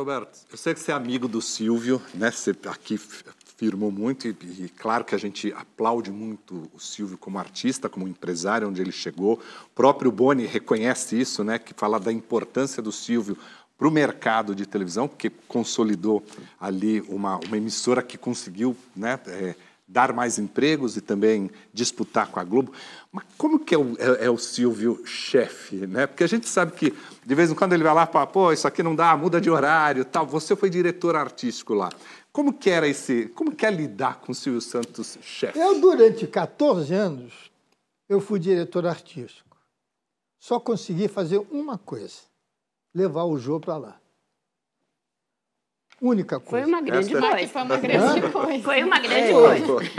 Roberto, eu sei que você é amigo do Silvio, né? Você aqui firmou muito e, e, claro que a gente aplaude muito o Silvio como artista, como empresário, onde ele chegou. O próprio Boni reconhece isso, né? Que fala da importância do Silvio para o mercado de televisão, porque consolidou ali uma, uma emissora que conseguiu, né? É, dar mais empregos e também disputar com a Globo. Mas como que é o, é, é o Silvio chefe, né? Porque a gente sabe que de vez em quando ele vai lá para pô, isso aqui não dá, muda de horário, tal. Você foi diretor artístico lá. Como que era esse, como que é lidar com o Silvio Santos chefe? Eu durante 14 anos eu fui diretor artístico. Só consegui fazer uma coisa: levar o Jô para lá única coisa. Foi uma grande é coisa. Foi uma é grande é coisa. Foi uma grande coisa.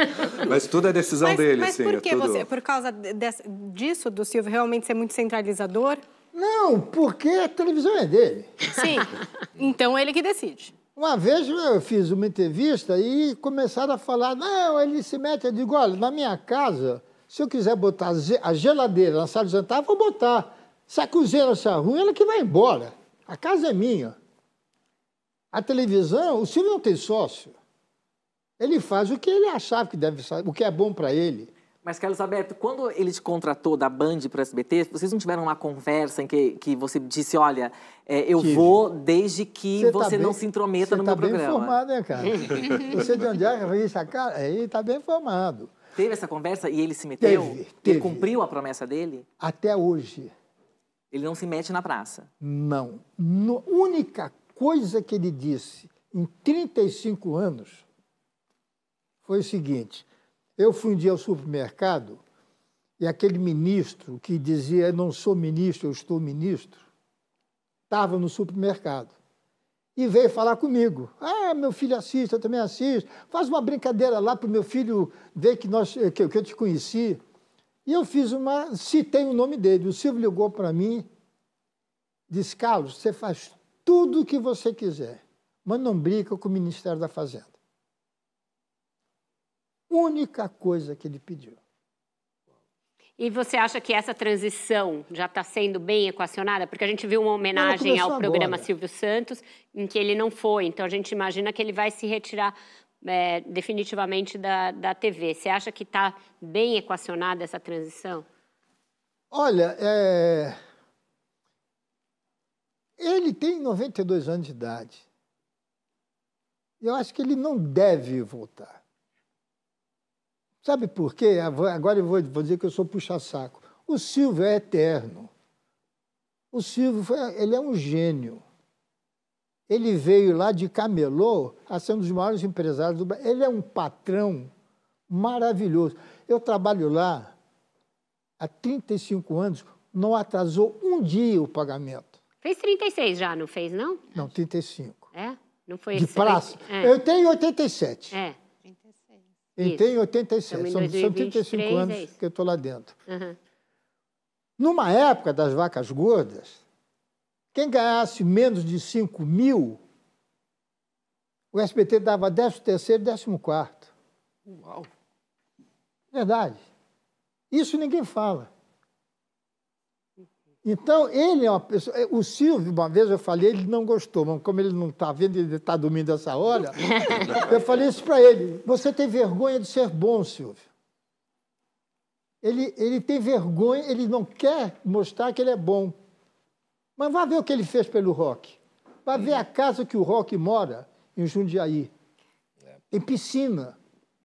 Mas tudo é decisão mas, dele, mas sim. Mas por que é tudo... você, por causa desse, disso, do Silvio realmente ser muito centralizador? Não, porque a televisão é dele. Sim, então ele que decide. Uma vez eu fiz uma entrevista e começaram a falar, não, ele se mete. Eu digo, olha, na minha casa, se eu quiser botar a geladeira na sala de jantar, vou botar. Se a cozinha achar ruim, ela que vai embora. A casa é minha. A televisão, o Silvio não tem sócio. Ele faz o que ele achava que deve fazer, o que é bom para ele. Mas, Carlos Alberto, quando ele te contratou da Band para o SBT, vocês não tiveram uma conversa em que, que você disse, olha, é, eu Tive. vou desde que Cê você tá não bem, se intrometa no tá meu programa? Você está bem formado, né, cara? você de onde é que essa cara? Ele está bem formado. Teve essa conversa e ele se meteu? Teve, teve. Ele cumpriu a promessa dele? Até hoje. Ele não se mete na praça? Não. No, única coisa que ele disse em 35 anos foi o seguinte: eu fui um dia ao supermercado e aquele ministro que dizia não sou ministro, eu estou ministro, estava no supermercado e veio falar comigo. Ah, meu filho assiste, eu também assisto. Faz uma brincadeira lá para o meu filho ver que, nós, eh, que, que eu te conheci. E eu fiz uma, citei o nome dele. O Silvio ligou para mim, disse: Carlos, você faz tudo o que você quiser, mas não brinca com o Ministério da Fazenda. Única coisa que ele pediu. E você acha que essa transição já está sendo bem equacionada? Porque a gente viu uma homenagem ao programa agora. Silvio Santos, em que ele não foi. Então a gente imagina que ele vai se retirar é, definitivamente da, da TV. Você acha que está bem equacionada essa transição? Olha, é ele tem 92 anos de idade. Eu acho que ele não deve voltar. Sabe por quê? Agora eu vou, dizer que eu sou puxa-saco. O Silvio é eterno. O Silvio foi, ele é um gênio. Ele veio lá de camelô a ser um dos maiores empresários do Brasil. Ele é um patrão maravilhoso. Eu trabalho lá há 35 anos, não atrasou um dia o pagamento. Fez 36 já, não fez, não? Não, 35. É? Não foi De praça? É. Eu tenho 87. É. 36. Eu Isso. tenho 87. São, são 35 anos é que eu estou lá dentro. Uhum. Numa época das vacas gordas, quem ganhasse menos de 5 mil, o SBT dava 13 terceiro e 14 quarto. Uau! Verdade. Isso ninguém fala. Então, ele é uma pessoa. É, o Silvio, uma vez eu falei, ele não gostou, mas como ele não está vendo, ele está dormindo essa hora, eu falei isso para ele. Você tem vergonha de ser bom, Silvio. Ele, ele tem vergonha, ele não quer mostrar que ele é bom. Mas vá ver o que ele fez pelo rock. Vá ver uhum. a casa que o rock mora em Jundiaí. É. Em piscina.